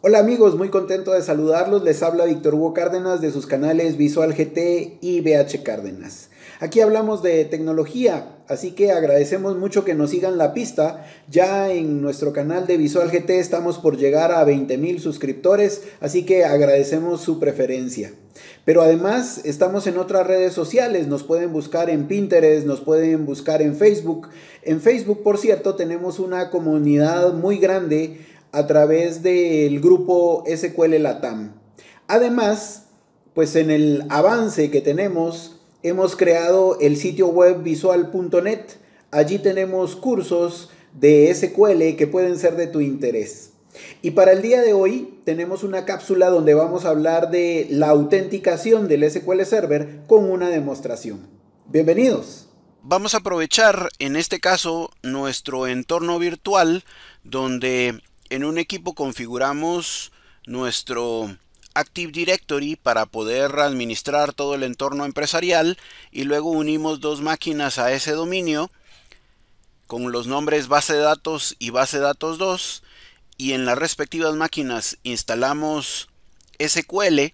Hola amigos, muy contento de saludarlos. Les habla Víctor Hugo Cárdenas de sus canales Visual GT y BH Cárdenas. Aquí hablamos de tecnología, así que agradecemos mucho que nos sigan la pista. Ya en nuestro canal de Visual GT estamos por llegar a 20 mil suscriptores, así que agradecemos su preferencia. Pero además estamos en otras redes sociales, nos pueden buscar en Pinterest, nos pueden buscar en Facebook. En Facebook, por cierto, tenemos una comunidad muy grande a través del grupo SQL Latam. Además, pues en el avance que tenemos, hemos creado el sitio web visual.net. Allí tenemos cursos de SQL que pueden ser de tu interés. Y para el día de hoy tenemos una cápsula donde vamos a hablar de la autenticación del SQL Server con una demostración. Bienvenidos. Vamos a aprovechar en este caso nuestro entorno virtual donde en un equipo configuramos nuestro Active Directory para poder administrar todo el entorno empresarial y luego unimos dos máquinas a ese dominio con los nombres base de datos y base de datos 2 y en las respectivas máquinas instalamos SQL,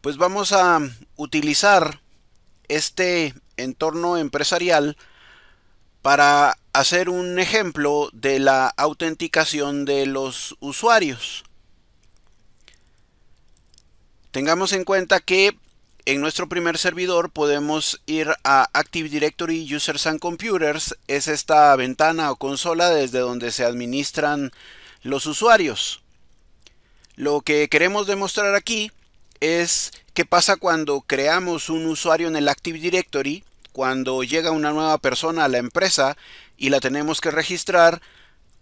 pues vamos a utilizar este entorno empresarial para hacer un ejemplo de la autenticación de los usuarios. Tengamos en cuenta que en nuestro primer servidor podemos ir a Active Directory Users and Computers. Es esta ventana o consola desde donde se administran los usuarios. Lo que queremos demostrar aquí es qué pasa cuando creamos un usuario en el Active Directory, cuando llega una nueva persona a la empresa, y la tenemos que registrar,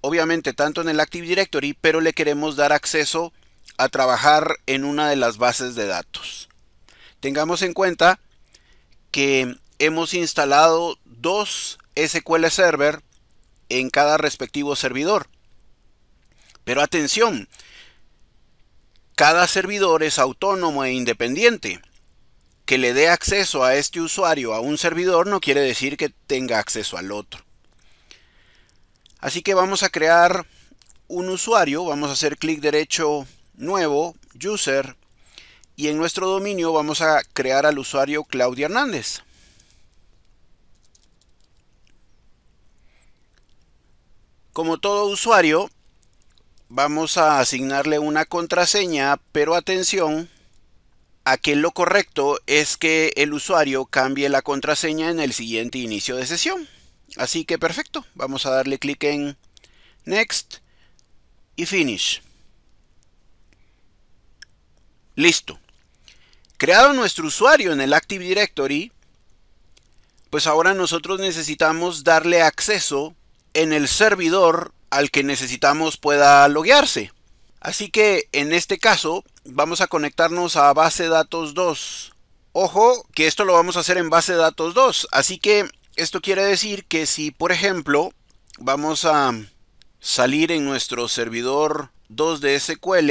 obviamente tanto en el Active Directory, pero le queremos dar acceso a trabajar en una de las bases de datos. Tengamos en cuenta que hemos instalado dos SQL Server en cada respectivo servidor. Pero atención, cada servidor es autónomo e independiente. Que le dé acceso a este usuario a un servidor no quiere decir que tenga acceso al otro. Así que vamos a crear un usuario, vamos a hacer clic derecho, nuevo, user, y en nuestro dominio vamos a crear al usuario Claudia Hernández. Como todo usuario, vamos a asignarle una contraseña, pero atención a lo correcto es que el usuario cambie la contraseña en el siguiente inicio de sesión. Así que perfecto, vamos a darle clic en Next y Finish. Listo. Creado nuestro usuario en el Active Directory, pues ahora nosotros necesitamos darle acceso en el servidor al que necesitamos pueda loguearse. Así que en este caso vamos a conectarnos a base datos 2. Ojo que esto lo vamos a hacer en base datos 2, así que esto quiere decir que si, por ejemplo, vamos a salir en nuestro servidor 2 de SQL,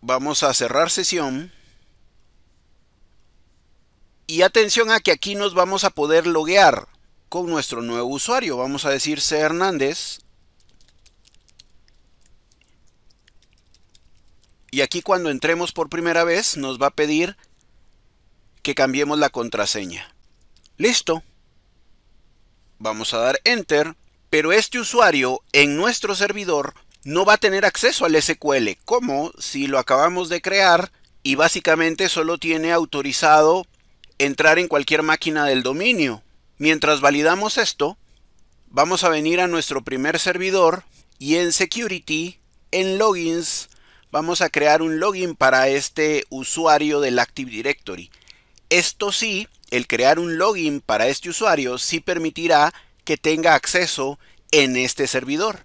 vamos a cerrar sesión. Y atención a que aquí nos vamos a poder loguear con nuestro nuevo usuario. Vamos a decir C. Hernández. Y aquí cuando entremos por primera vez nos va a pedir que cambiemos la contraseña. Listo. Vamos a dar Enter. Pero este usuario en nuestro servidor no va a tener acceso al SQL, como si lo acabamos de crear y básicamente solo tiene autorizado entrar en cualquier máquina del dominio. Mientras validamos esto, vamos a venir a nuestro primer servidor y en Security, en Logins, vamos a crear un login para este usuario del Active Directory. Esto sí, el crear un login para este usuario sí permitirá que tenga acceso en este servidor.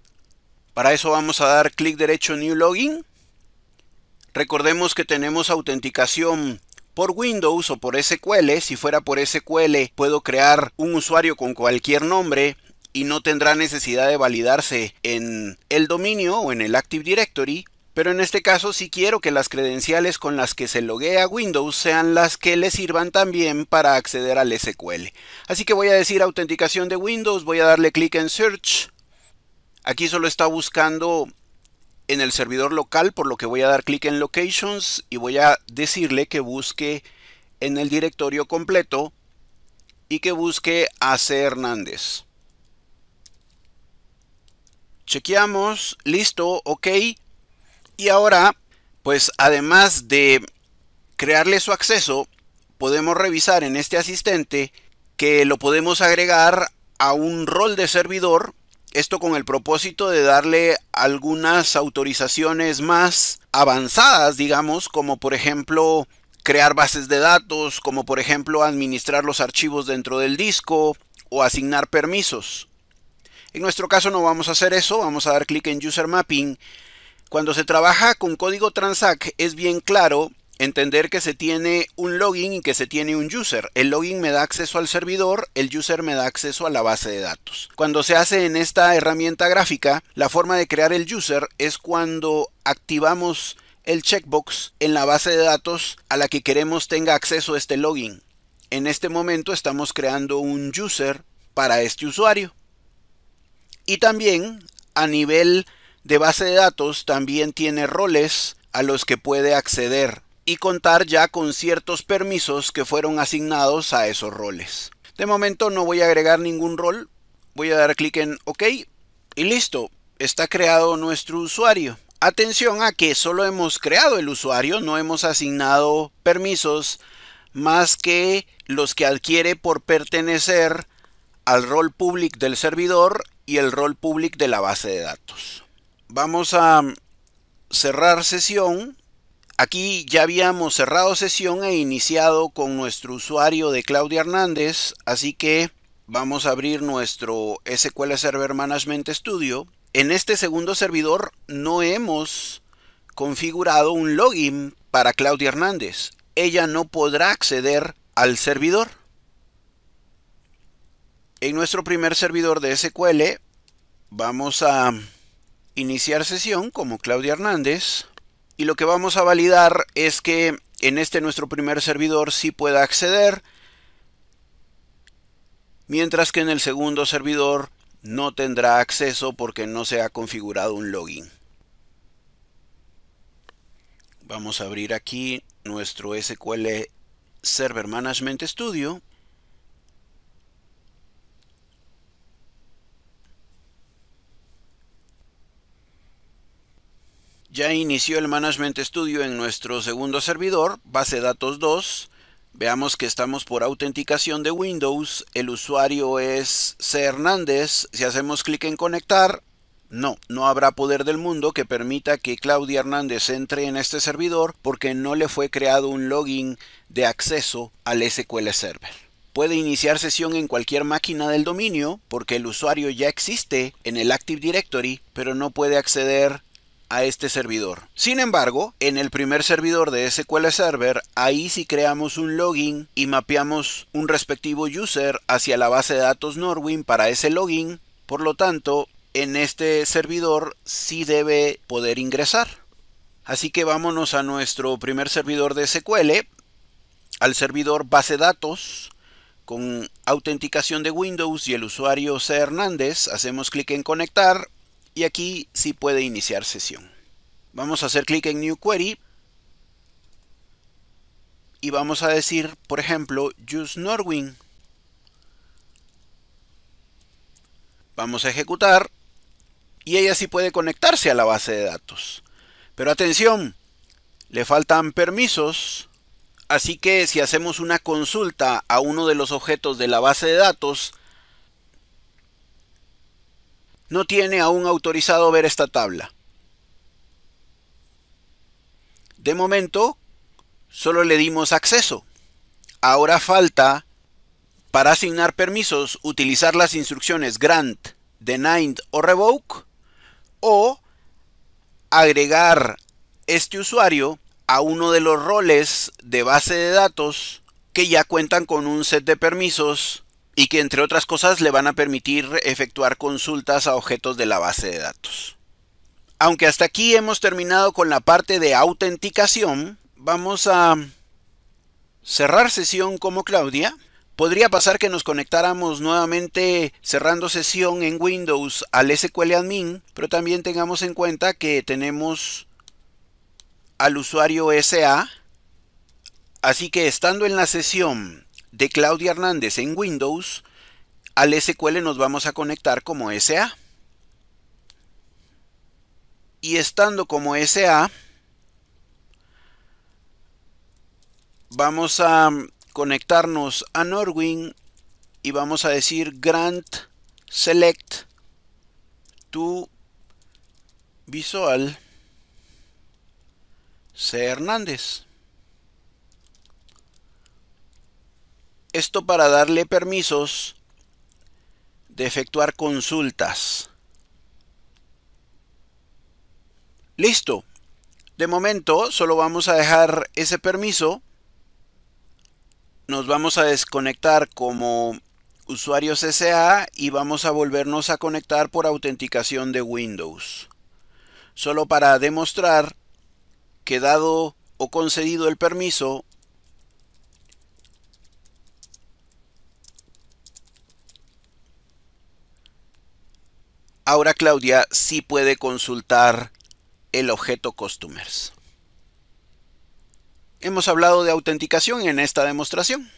Para eso vamos a dar clic derecho New Login. Recordemos que tenemos autenticación por Windows o por SQL. Si fuera por SQL puedo crear un usuario con cualquier nombre y no tendrá necesidad de validarse en el dominio o en el Active Directory. Pero en este caso sí quiero que las credenciales con las que se loguea a Windows sean las que le sirvan también para acceder al SQL. Así que voy a decir autenticación de Windows, voy a darle clic en Search. Aquí solo está buscando en el servidor local, por lo que voy a dar clic en Locations y voy a decirle que busque en el directorio completo y que busque AC Hernández. Chequeamos, listo, ok. Y ahora, pues además de crearle su acceso, podemos revisar en este asistente que lo podemos agregar a un rol de servidor, esto con el propósito de darle algunas autorizaciones más avanzadas, digamos, como por ejemplo crear bases de datos, como por ejemplo administrar los archivos dentro del disco o asignar permisos. En nuestro caso no vamos a hacer eso, vamos a dar clic en User Mapping cuando se trabaja con código Transact es bien claro entender que se tiene un login y que se tiene un user. El login me da acceso al servidor, el user me da acceso a la base de datos. Cuando se hace en esta herramienta gráfica, la forma de crear el user es cuando activamos el checkbox en la base de datos a la que queremos tenga acceso este login. En este momento estamos creando un user para este usuario. Y también a nivel de base de datos también tiene roles a los que puede acceder y contar ya con ciertos permisos que fueron asignados a esos roles. De momento no voy a agregar ningún rol, voy a dar clic en OK y listo, está creado nuestro usuario. Atención a que solo hemos creado el usuario, no hemos asignado permisos más que los que adquiere por pertenecer al rol public del servidor y el rol public de la base de datos vamos a cerrar sesión. Aquí ya habíamos cerrado sesión e iniciado con nuestro usuario de Claudia Hernández, así que vamos a abrir nuestro SQL Server Management Studio. En este segundo servidor no hemos configurado un login para Claudia Hernández. Ella no podrá acceder al servidor. En nuestro primer servidor de SQL vamos a iniciar sesión como Claudia Hernández y lo que vamos a validar es que en este nuestro primer servidor sí pueda acceder mientras que en el segundo servidor no tendrá acceso porque no se ha configurado un login. Vamos a abrir aquí nuestro SQL Server Management Studio Ya inició el Management Studio en nuestro segundo servidor, base datos 2. Veamos que estamos por autenticación de Windows. El usuario es C. Hernández. Si hacemos clic en conectar, no, no habrá poder del mundo que permita que Claudia Hernández entre en este servidor porque no le fue creado un login de acceso al SQL Server. Puede iniciar sesión en cualquier máquina del dominio porque el usuario ya existe en el Active Directory, pero no puede acceder a este servidor. Sin embargo, en el primer servidor de SQL Server, ahí si creamos un login y mapeamos un respectivo user hacia la base de datos Norwin para ese login. Por lo tanto, en este servidor si debe poder ingresar. Así que vámonos a nuestro primer servidor de SQL, al servidor base datos con autenticación de Windows y el usuario C. Hernández. Hacemos clic en conectar y aquí sí puede iniciar sesión. Vamos a hacer clic en New Query y vamos a decir, por ejemplo, Use Norwin. Vamos a ejecutar y ella sí puede conectarse a la base de datos. Pero atención, le faltan permisos, así que si hacemos una consulta a uno de los objetos de la base de datos, no tiene aún autorizado ver esta tabla. De momento, solo le dimos acceso. Ahora falta, para asignar permisos, utilizar las instrucciones grant, denied o revoke, o agregar este usuario a uno de los roles de base de datos que ya cuentan con un set de permisos y que entre otras cosas le van a permitir efectuar consultas a objetos de la base de datos. Aunque hasta aquí hemos terminado con la parte de autenticación, vamos a cerrar sesión como Claudia. Podría pasar que nos conectáramos nuevamente cerrando sesión en Windows al SQL Admin, pero también tengamos en cuenta que tenemos al usuario SA. Así que estando en la sesión de Claudia Hernández en Windows, al SQL nos vamos a conectar como SA. Y estando como SA, vamos a conectarnos a Norwin y vamos a decir grant select to visual C. Hernández. Esto para darle permisos de efectuar consultas. Listo. De momento solo vamos a dejar ese permiso. Nos vamos a desconectar como usuarios SA y vamos a volvernos a conectar por autenticación de Windows. Solo para demostrar que dado o concedido el permiso, Ahora Claudia sí puede consultar el objeto customers. Hemos hablado de autenticación en esta demostración.